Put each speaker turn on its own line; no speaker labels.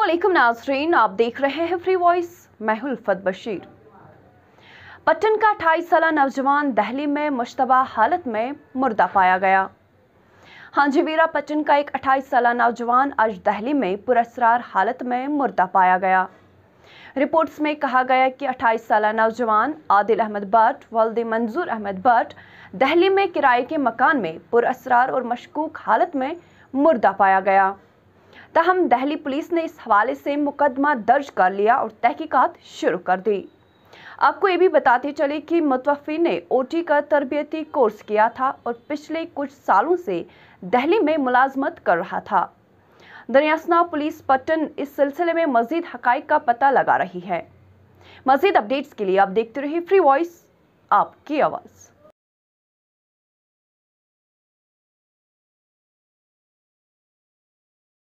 असलम नाजरीन आप देख रहे हैं फ्री वॉइस मैं उल्फत बशीर पट्टन का अठाईस साल नौजवान दहली में मुशतबा हालत में मुर्दा पाया गया हांजीवीरा पट्टन का एक अट्ठाईस साल नौजवान आज दहली में पुरस्रार हालत में मुर्दा पाया गया रिपोर्ट्स में कहा गया कि अट्ठाईस साल नौजवान आदिल अहमद भट्ट वल्द मंजूर अहमद भट्ट दहली में किराए के मकान में पुरस्रार और मशकूक हालत में मुर्दा पाया गया तहम दहली पुलिस ने इस हवाले से मुकदमा दर्ज कर लिया और तहकीकात शुरू कर दी आपको ये भी बताते चले कि मुतवफ़ी ने ओटी का तरबियती कोर्स किया था और पिछले कुछ सालों से दहली में मुलाजमत कर रहा था दरियासना पुलिस पट्टन इस सिलसिले में मजीद हक़ का पता लगा रही है मजीद अपडेट्स के लिए आप देखते रहिए फ्री वॉइस आपकी आवाज़